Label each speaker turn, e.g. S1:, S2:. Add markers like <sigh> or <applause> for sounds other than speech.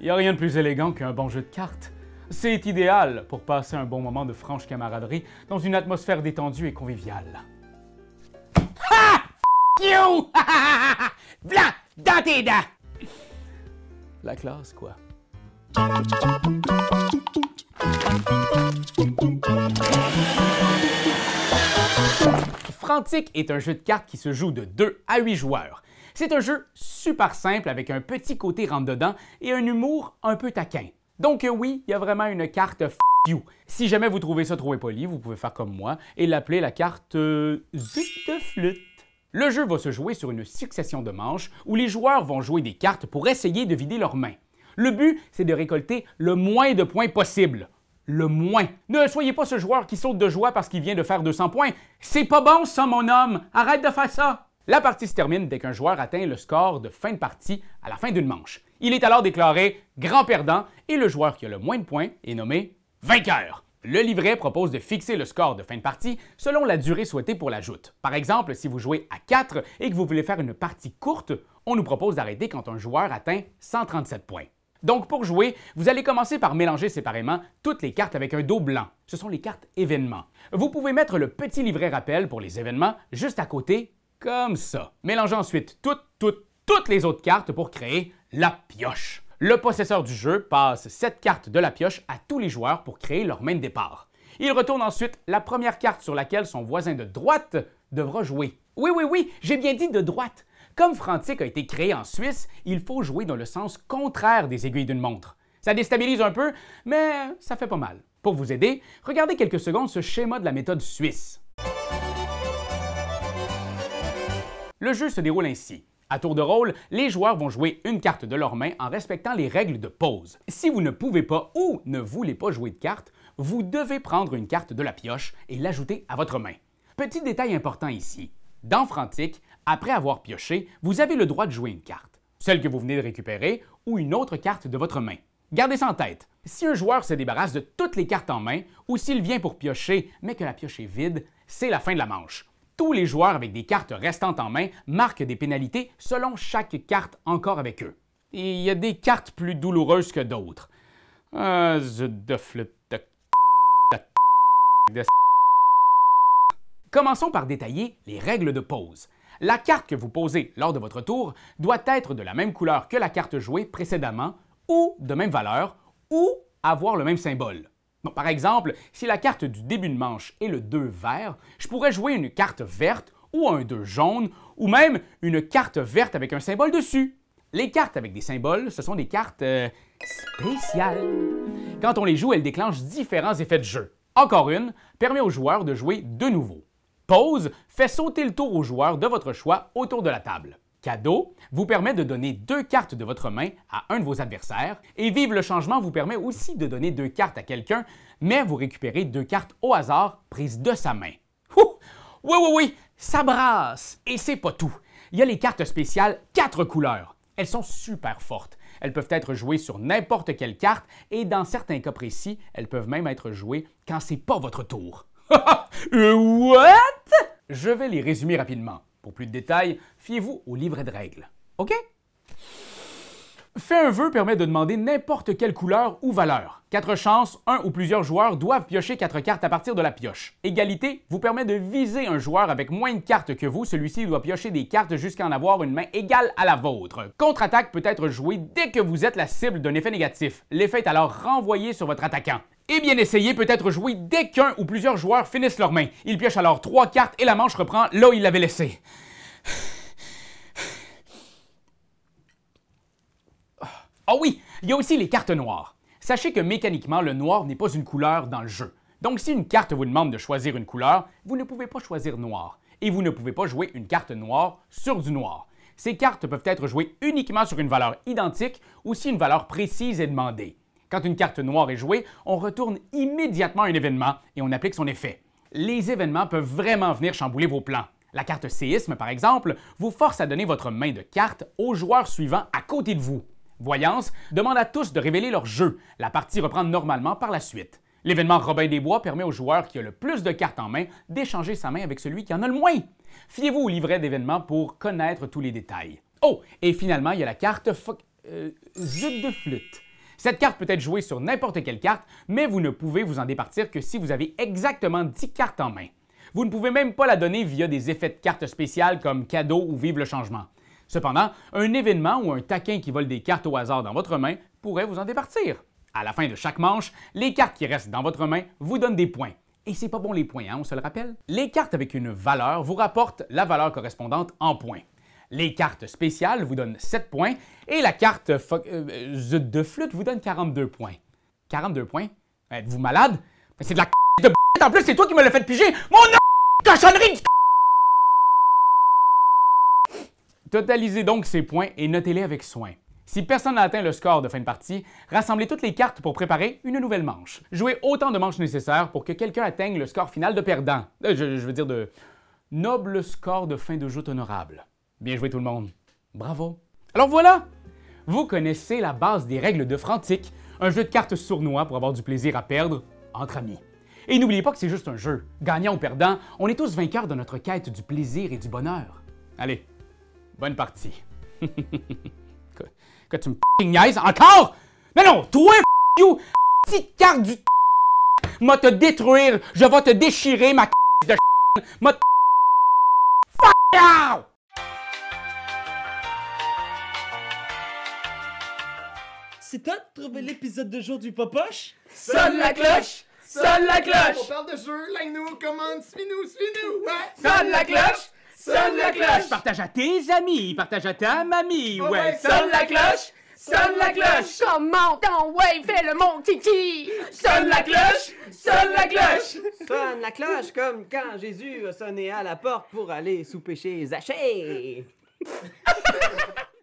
S1: Il <laughs> n'y a rien de plus élégant qu'un bon jeu de cartes. C'est idéal pour passer un bon moment de franche camaraderie dans une atmosphère détendue et conviviale. Ha! you! dans tes dents! La classe, quoi. Frantic est un jeu de cartes qui se joue de 2 à 8 joueurs. C'est un jeu super simple avec un petit côté rentre-dedans et un humour un peu taquin. Donc euh, oui, il y a vraiment une carte f you. Si jamais vous trouvez ça trop impoli, vous pouvez faire comme moi et l'appeler la carte euh, zut de flûte. Le jeu va se jouer sur une succession de manches où les joueurs vont jouer des cartes pour essayer de vider leurs mains. Le but, c'est de récolter le moins de points possible. Le moins. Ne soyez pas ce joueur qui saute de joie parce qu'il vient de faire 200 points. C'est pas bon ça, mon homme. Arrête de faire ça. La partie se termine dès qu'un joueur atteint le score de fin de partie à la fin d'une manche. Il est alors déclaré grand perdant et le joueur qui a le moins de points est nommé vainqueur. Le livret propose de fixer le score de fin de partie selon la durée souhaitée pour la joute. Par exemple, si vous jouez à 4 et que vous voulez faire une partie courte, on nous propose d'arrêter quand un joueur atteint 137 points. Donc pour jouer, vous allez commencer par mélanger séparément toutes les cartes avec un dos blanc. Ce sont les cartes événements. Vous pouvez mettre le petit livret rappel pour les événements juste à côté comme ça. Mélangez ensuite toutes, toutes, toutes les autres cartes pour créer la pioche. Le possesseur du jeu passe cette carte de la pioche à tous les joueurs pour créer leur main de départ. Il retourne ensuite la première carte sur laquelle son voisin de droite devra jouer. Oui, oui, oui, j'ai bien dit de droite. Comme Frantic a été créé en Suisse, il faut jouer dans le sens contraire des aiguilles d'une montre. Ça déstabilise un peu, mais ça fait pas mal. Pour vous aider, regardez quelques secondes ce schéma de la méthode suisse. Le jeu se déroule ainsi. À tour de rôle, les joueurs vont jouer une carte de leur main en respectant les règles de pause. Si vous ne pouvez pas ou ne voulez pas jouer de carte, vous devez prendre une carte de la pioche et l'ajouter à votre main. Petit détail important ici. Dans Frantic, après avoir pioché, vous avez le droit de jouer une carte, celle que vous venez de récupérer ou une autre carte de votre main. Gardez ça en tête. Si un joueur se débarrasse de toutes les cartes en main ou s'il vient pour piocher mais que la pioche est vide, c'est la fin de la manche. Tous les joueurs avec des cartes restantes en main marquent des pénalités selon chaque carte encore avec eux. il y a des cartes plus douloureuses que d'autres. Ah, Commençons par détailler les règles de pose. La carte que vous posez lors de votre tour doit être de la même couleur que la carte jouée précédemment ou de même valeur ou avoir le même symbole par exemple, si la carte du début de manche est le 2 vert, je pourrais jouer une carte verte ou un 2 jaune, ou même une carte verte avec un symbole dessus. Les cartes avec des symboles, ce sont des cartes euh, spéciales. Quand on les joue, elles déclenchent différents effets de jeu. Encore une permet au joueur de jouer de nouveau. Pause fait sauter le tour au joueur de votre choix autour de la table cadeau vous permet de donner deux cartes de votre main à un de vos adversaires et Vive le changement vous permet aussi de donner deux cartes à quelqu'un, mais vous récupérez deux cartes au hasard prises de sa main. Oui, oui, oui, ça brasse! Et c'est pas tout. Il y a les cartes spéciales quatre couleurs. Elles sont super fortes. Elles peuvent être jouées sur n'importe quelle carte et dans certains cas précis, elles peuvent même être jouées quand c'est pas votre tour. <laughs> Euh, what? Je vais les résumer rapidement. Pour plus de détails, fiez-vous au livret de règles. OK? Fait un vœu permet de demander n'importe quelle couleur ou valeur. Quatre chances, un ou plusieurs joueurs doivent piocher quatre cartes à partir de la pioche. Égalité vous permet de viser un joueur avec moins de cartes que vous. Celui-ci doit piocher des cartes jusqu'à en avoir une main égale à la vôtre. Contre-attaque peut être jouée dès que vous êtes la cible d'un effet négatif. L'effet est alors renvoyé sur votre attaquant et bien essayer peut être joué dès qu'un ou plusieurs joueurs finissent leur main. Il pioche alors trois cartes et la manche reprend là où il l'avait laissé. Ah oui, il y a aussi les cartes noires. Sachez que mécaniquement, le noir n'est pas une couleur dans le jeu. Donc si une carte vous demande de choisir une couleur, vous ne pouvez pas choisir noir. Et vous ne pouvez pas jouer une carte noire sur du noir. Ces cartes peuvent être jouées uniquement sur une valeur identique ou si une valeur précise est demandée. Quand une carte noire est jouée, on retourne immédiatement un événement et on applique son effet. Les événements peuvent vraiment venir chambouler vos plans. La carte séisme, par exemple, vous force à donner votre main de carte au joueur suivant à côté de vous. Voyance demande à tous de révéler leur jeu. La partie reprend normalement par la suite. L'événement Robin des Bois permet au joueur qui a le plus de cartes en main d'échanger sa main avec celui qui en a le moins. Fiez-vous au livret d'événements pour connaître tous les détails. Oh, et finalement, il y a la carte Foc euh, zut de flûte. Cette carte peut être jouée sur n'importe quelle carte, mais vous ne pouvez vous en départir que si vous avez exactement 10 cartes en main. Vous ne pouvez même pas la donner via des effets de cartes spéciales comme cadeau ou vive le changement. Cependant, un événement ou un taquin qui vole des cartes au hasard dans votre main pourrait vous en départir. À la fin de chaque manche, les cartes qui restent dans votre main vous donnent des points. Et c'est pas bon les points, hein, on se le rappelle? Les cartes avec une valeur vous rapportent la valeur correspondante en points. Les cartes spéciales vous donnent 7 points et la carte euh, euh, de flûte vous donne 42 points. 42 points? Êtes-vous malade? Mais c'est de la de En plus, c'est toi qui me l'as fait piger! Mon cochonnerie du Totalisez donc ces points et notez-les avec soin. Si personne n'a atteint le score de fin de partie, rassemblez toutes les cartes pour préparer une nouvelle manche. Jouez autant de manches nécessaires pour que quelqu'un atteigne le score final de perdant. Euh, je, je, veux dire de noble score de fin de jeu honorable. Bien joué tout le monde. Bravo. Alors voilà, vous connaissez la base des règles de Frantic, un jeu de cartes sournois pour avoir du plaisir à perdre entre amis. Et n'oubliez pas que c'est juste un jeu. Gagnant ou perdant, on est tous vainqueurs de notre quête du plaisir et du bonheur. Allez, bonne partie. <laughs> que, tu me niaises encore? Mais non, toi, you, petite carte du m'a te détruire, je vais te déchirer ma de c'est toi de trouver l'épisode de jour du Popoche? Sonne la cloche! Sonne la cloche! On parle de jeu, like-nous, commande, suis-nous, suis-nous! Ouais! Sonne la cloche! Sonne la cloche! Partage à tes amis, partage à ta mamie, ouais! Sonne la cloche! Sonne la cloche! Comment ton wave fait le mon Titi. Sonne la cloche! Sonne la cloche! Sonne la cloche comme quand Jésus a sonné à la porte pour aller sous péché Zachée! <laughs>